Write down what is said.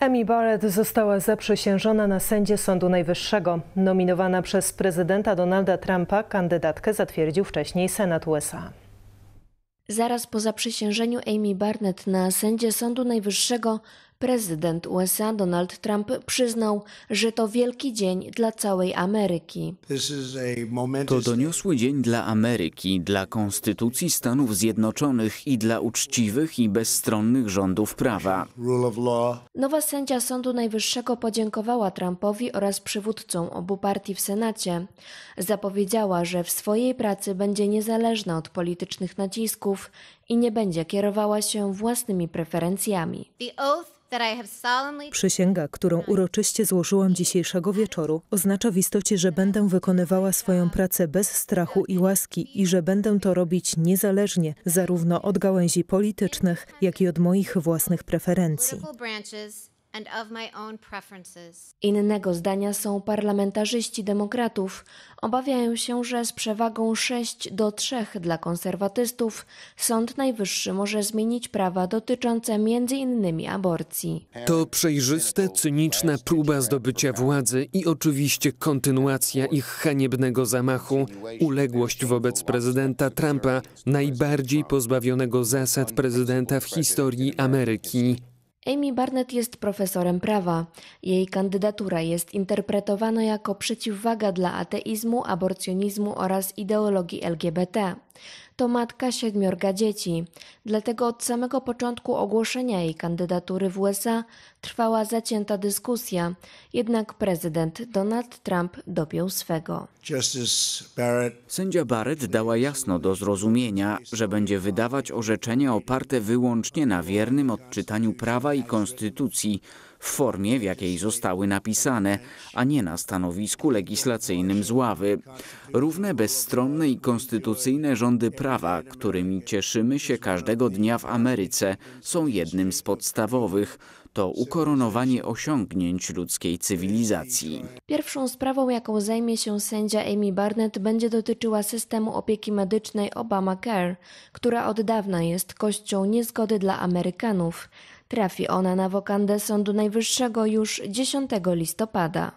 Amy Barrett została zaprzysiężona na sędzie Sądu Najwyższego. Nominowana przez prezydenta Donalda Trumpa kandydatkę zatwierdził wcześniej Senat USA. Zaraz po zaprzysiężeniu Amy Barnett na sędzie Sądu Najwyższego Prezydent USA Donald Trump przyznał, że to wielki dzień dla całej Ameryki. To doniosły dzień dla Ameryki, dla Konstytucji Stanów Zjednoczonych i dla uczciwych i bezstronnych rządów prawa. Nowa sędzia Sądu Najwyższego podziękowała Trumpowi oraz przywódcom obu partii w Senacie. Zapowiedziała, że w swojej pracy będzie niezależna od politycznych nacisków i nie będzie kierowała się własnymi preferencjami. The oath Przysięga, którą uroczyście złożyłam dzisiejszego wieczoru, oznacza w istocie, że będę wykonywała swoją pracę bez strachu i łaski i że będę to robić niezależnie zarówno od gałęzi politycznych, jak i od moich własnych preferencji. Innego zdania są parlamentarzyści demokratów. Obawiają się, że z przewagą 6 do 3 dla konserwatystów Sąd Najwyższy może zmienić prawa dotyczące m.in. aborcji. To przejrzyste, cyniczna próba zdobycia władzy i oczywiście kontynuacja ich haniebnego zamachu, uległość wobec prezydenta Trumpa, najbardziej pozbawionego zasad prezydenta w historii Ameryki. Amy Barnett jest profesorem prawa. Jej kandydatura jest interpretowana jako przeciwwaga dla ateizmu, aborcjonizmu oraz ideologii LGBT. To matka siedmiorga dzieci, dlatego od samego początku ogłoszenia jej kandydatury w USA trwała zacięta dyskusja, jednak prezydent Donald Trump dopiął swego. Sędzia Barrett dała jasno do zrozumienia, że będzie wydawać orzeczenia oparte wyłącznie na wiernym odczytaniu prawa i konstytucji, w formie, w jakiej zostały napisane, a nie na stanowisku legislacyjnym z ławy. Równe, bezstronne i konstytucyjne rządy prawa, którymi cieszymy się każdego dnia w Ameryce, są jednym z podstawowych to ukoronowanie osiągnięć ludzkiej cywilizacji. Pierwszą sprawą, jaką zajmie się sędzia Amy Barnett, będzie dotyczyła systemu opieki medycznej Obamacare, która od dawna jest kością niezgody dla Amerykanów. Trafi ona na wokandę Sądu Najwyższego już 10 listopada.